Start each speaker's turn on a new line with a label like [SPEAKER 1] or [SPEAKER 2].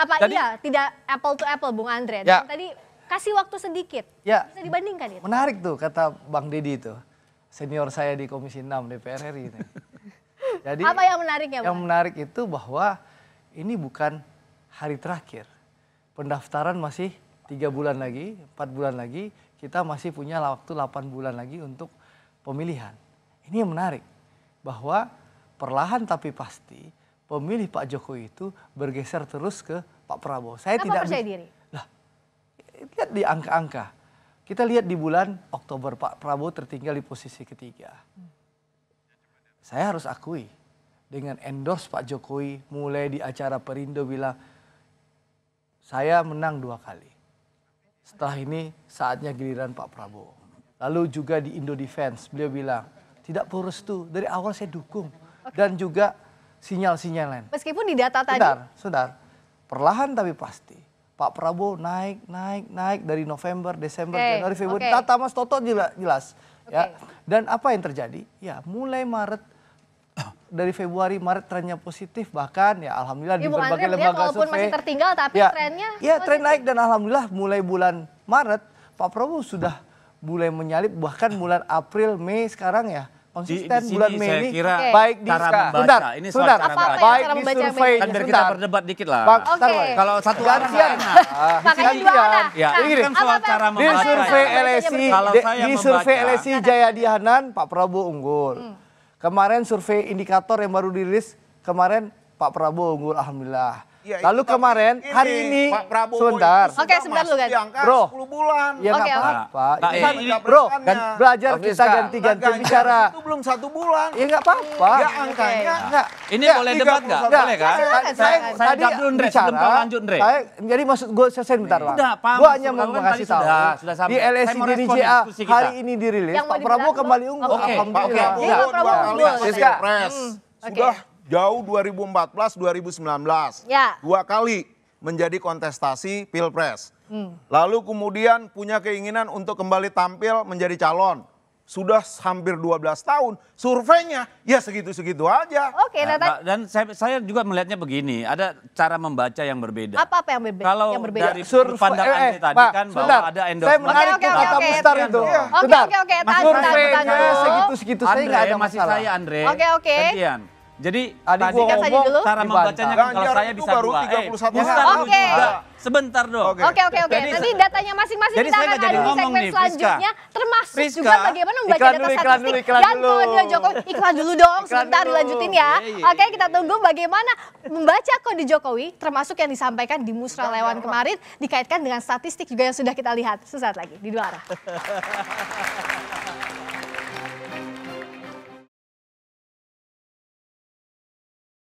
[SPEAKER 1] apa Jadi, iya tidak apple to apple Bung Andre. ya. tadi kasih waktu sedikit. Ya. Bisa dibandingkan itu. Menarik tuh kata Bang Dedi itu. Senior saya di Komisi 6 DPR RI ini. Jadi apa yang menarik ya? Bang? Yang menarik itu bahwa ini bukan hari terakhir. Pendaftaran masih tiga bulan lagi, empat bulan lagi. Kita masih punya waktu 8 bulan lagi untuk pemilihan. Ini yang menarik bahwa perlahan tapi pasti pemilih Pak Jokowi itu bergeser terus ke Pak Prabowo. Saya Kenapa tidak percaya diri. Lah, lihat di angka-angka. Kita lihat di bulan Oktober Pak Prabowo tertinggal di posisi ketiga. Saya harus akui dengan endorse Pak Jokowi mulai di acara Perindo bilang saya menang dua kali. Setelah ini saatnya giliran Pak Prabowo. Lalu juga di Indo Defense beliau bilang tidak perlu restu dari awal saya dukung dan juga sinyal-sinyal lain. Meskipun di data tadi. Sudah, sudah. Perlahan tapi pasti. Pak Prabowo naik, naik, naik dari November, Desember, okay. Januari, Februari. Okay. Tata Mas Toto jelas. Okay. Ya. Dan apa yang terjadi? Ya mulai Maret dari Februari Maret trennya positif bahkan ya alhamdulillah ya, di berbagai Andre, ya, lembaga survei walaupun masih tertinggal tapi ya, trennya ya tren naik dan alhamdulillah mulai bulan Maret Pak Prabowo sudah mulai menyalip bahkan bulan April Mei sekarang ya konsisten di, bulan Mei ini baik di cara membaca. ini soal bentar. Baik di survei kan biar kita berdebat dikit lah. Bang, Kalau satu gantian. Ah, gantian. Ya, nah, ini kan soal cara membaca. Di survei LSI, di survei LSI Jaya Dihanan Pak Prabowo unggul. Hmm. Kemarin survei indikator yang baru dirilis kemarin Pak Prabowo unggul alhamdulillah. Ya, Lalu kemarin ini, hari ini Pak Prabowo sebentar. Oke, sebentar dulu guys. Bro, 10 bulan. Ya enggak okay, apa-apa. Nah, ini, ini kan, bro, gan, belajar Oke, kita nah, ganti-ganti bicara. Itu belum satu bulan. Ya enggak apa-apa. Ya angkanya enggak. Ini ya, boleh debat enggak? Boleh kan? Saya saya tadi dulu bicara. lanjut, Ndre. Saya jadi maksud gue selesai bentar lah. Udah, Pak. Gue hanya mau kasih kan tahu. Di LSI diri JA hari ini dirilis, Pak Prabowo kembali unggul. Oke, iya, iya, Pak Prabowo unggul. Siska. Sudah jauh 2014 2019 ya. dua kali menjadi kontestasi pilpres hmm. lalu kemudian punya keinginan untuk kembali tampil menjadi calon sudah hampir 12 tahun surveinya ya segitu-segitu aja. Oke, nah, dan saya, saya juga melihatnya begini, ada cara membaca yang berbeda. Apa apa yang, bebe Kalau yang berbeda? Kalau dari Survei, pandangan eh, eh, tadi ma, kan sebentar, bahwa ada endorsement. Saya menarik okay, okay, kata okay, Mustar okay, itu. Oke, oke, oke. Surveinya segitu-segitu saya enggak ada masalah. Masih saya Andre. Oke, okay, oke. Okay. Jadi tadi, gua kan ngomong dulu? cara membacanya kan kalau saya bisa baru dua. 31 eh, Ustaz, Oke. okay. Sebentar dong. Oke oke okay, oke. Okay. Nanti datanya masing-masing kita akan ada di segmen nih, selanjutnya. Priska. Termasuk Priska. juga bagaimana membaca iklan data dulu, statistik iklan dulu, iklan dan kode Jokowi. Iklan dulu dong iklan sebentar dulu. dilanjutin ya. Iya, iya, oke okay, iya, kita tunggu bagaimana membaca kode Jokowi termasuk yang disampaikan di Musra Lewan kemarin dikaitkan dengan statistik juga yang sudah kita lihat. Sesaat lagi di dua arah.